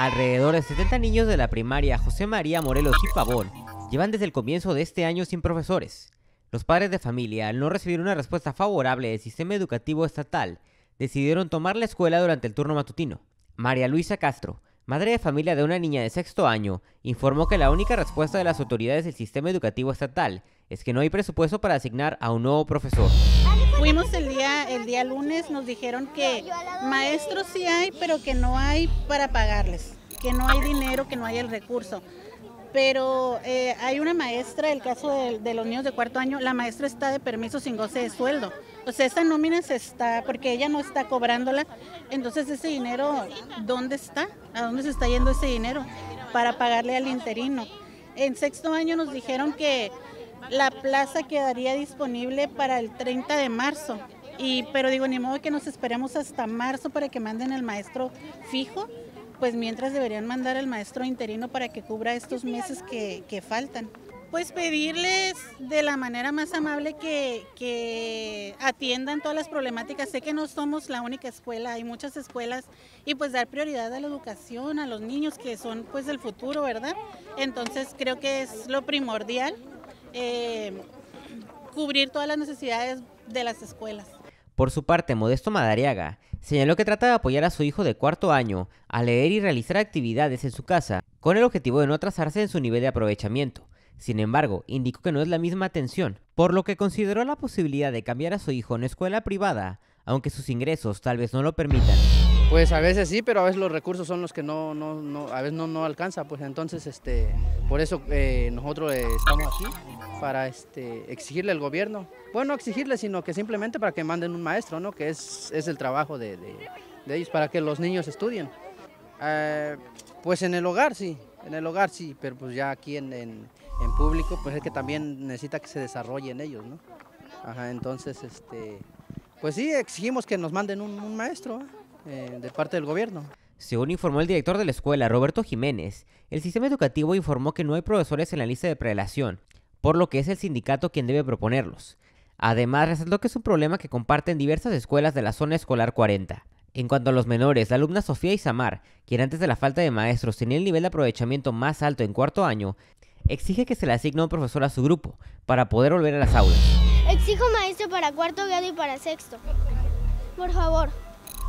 Alrededor de 70 niños de la primaria José María Morelos y Pavón llevan desde el comienzo de este año sin profesores. Los padres de familia, al no recibir una respuesta favorable del sistema educativo estatal, decidieron tomar la escuela durante el turno matutino. María Luisa Castro, Madre de familia de una niña de sexto año informó que la única respuesta de las autoridades del sistema educativo estatal es que no hay presupuesto para asignar a un nuevo profesor. Fuimos el día, el día lunes, nos dijeron que maestros sí hay, pero que no hay para pagarles, que no hay dinero, que no hay el recurso pero eh, hay una maestra, el caso de, de, los niños de cuarto año, la maestra está de permiso sin goce de sueldo. O sea, esa nómina se está, porque ella no está cobrándola, entonces ese dinero, ¿dónde está? ¿A dónde se está yendo ese dinero para pagarle al interino? En sexto año nos dijeron que la plaza quedaría disponible para el 30 de marzo, y, pero digo, ni modo que nos esperemos hasta marzo para que manden el maestro fijo pues mientras deberían mandar al maestro interino para que cubra estos meses que, faltan. Pues pedirles de la manera más amable que, atiendan todas las problemáticas. Sé que no somos la única escuela, hay muchas escuelas y pues dar prioridad a la educación, a los niños que son pues el futuro, ¿verdad? Entonces creo que es lo primordial eh, cubrir todas las necesidades de las escuelas. Por su parte, Modesto Madariaga señaló que trata de apoyar a su hijo de cuarto año a leer y realizar actividades en su casa, con el objetivo de no atrasarse en su nivel de aprovechamiento. Sin embargo, indicó que no es la misma atención, por lo que consideró la posibilidad de cambiar a su hijo en escuela privada aunque sus ingresos tal vez no lo permitan. Pues a veces sí, pero a veces los recursos son los que no, a veces no, alcanza, pues entonces este, por eso eh, nosotros eh, estamos aquí para este, exigirle al gobierno, bueno, no exigirle, sino que simplemente para que manden un maestro, ¿no? Que es, es el trabajo de, ellos, para que los niños estudien. Eh, pues en el hogar sí, en el hogar sí, pero pues ya aquí en, en, público, pues es que también necesita que se desarrollen ellos, ¿no? entonces este pues sí, exigimos que nos manden un, maestro eh, de parte del gobierno. Según informó el director de la escuela, Roberto Jiménez, el sistema educativo informó que no hay profesores en la lista de prelación, por lo que es el sindicato quien debe proponerlos. Además, resaltó que es un problema que comparten diversas escuelas de la zona escolar 40. En cuanto a los menores, la alumna Sofía Isamar, quien antes de la falta de maestros tenía el nivel de aprovechamiento más alto en cuarto año, exige que se le asigne un profesor a su grupo para poder volver a las aulas. Exijo maestro para cuarto grado y para sexto. Por favor,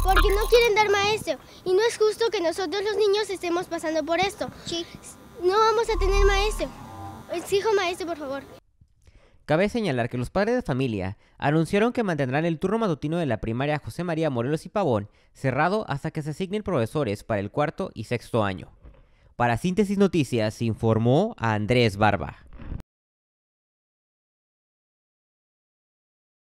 porque no quieren dar maestro y no es justo que nosotros los niños estemos pasando por esto. Sí. No vamos a tener maestro. Exijo maestro, por favor. Cabe señalar que los padres de familia anunciaron que mantendrán el turno matutino de la primaria José María Morelos y Pavón cerrado hasta que se asignen profesores para el cuarto y sexto año. Para Síntesis Noticias informó a Andrés Barba.